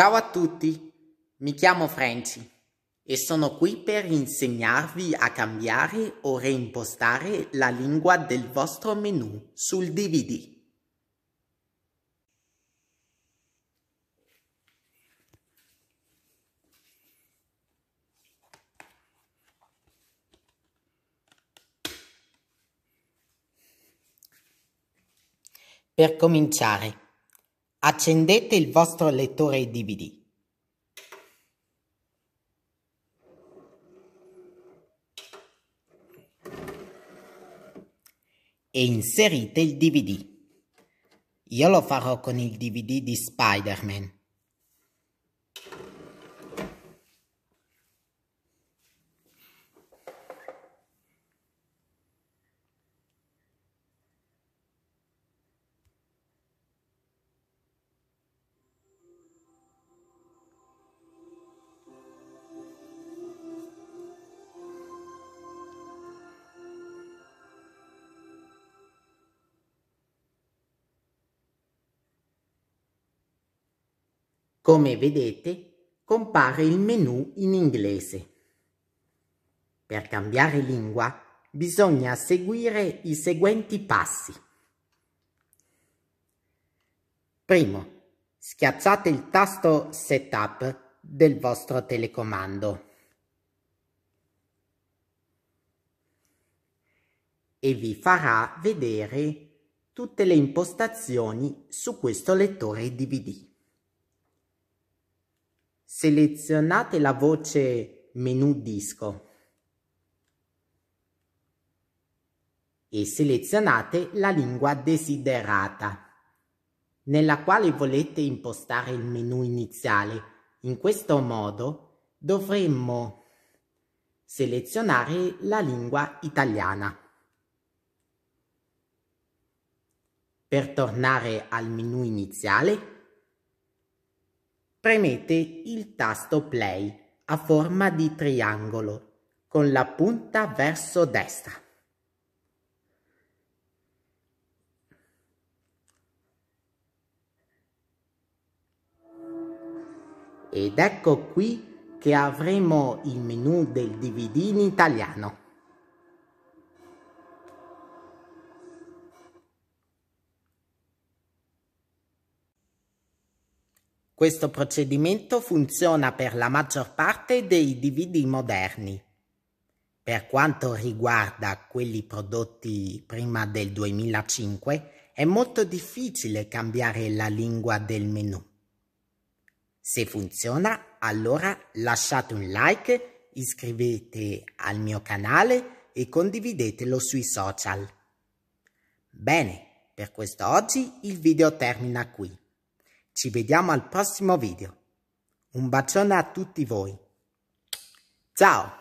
Ciao a tutti, mi chiamo Franci e sono qui per insegnarvi a cambiare o reimpostare la lingua del vostro menu sul DVD. Per cominciare, Accendete il vostro lettore DVD. E inserite il DVD. Io lo farò con il DVD di Spider-Man. Come vedete, compare il menu in inglese. Per cambiare lingua bisogna seguire i seguenti passi. Primo, schiacciate il tasto Setup del vostro telecomando. e vi farà vedere tutte le impostazioni su questo lettore DVD selezionate la voce menu disco e selezionate la lingua desiderata nella quale volete impostare il menu iniziale. In questo modo dovremmo selezionare la lingua italiana. Per tornare al menu iniziale premete il tasto play a forma di triangolo con la punta verso destra. Ed ecco qui che avremo il menu del DVD in italiano. Questo procedimento funziona per la maggior parte dei DVD moderni. Per quanto riguarda quelli prodotti prima del 2005, è molto difficile cambiare la lingua del menu. Se funziona, allora lasciate un like, iscrivete al mio canale e condividetelo sui social. Bene, per questo oggi il video termina qui. Ci vediamo al prossimo video. Un bacione a tutti voi. Ciao!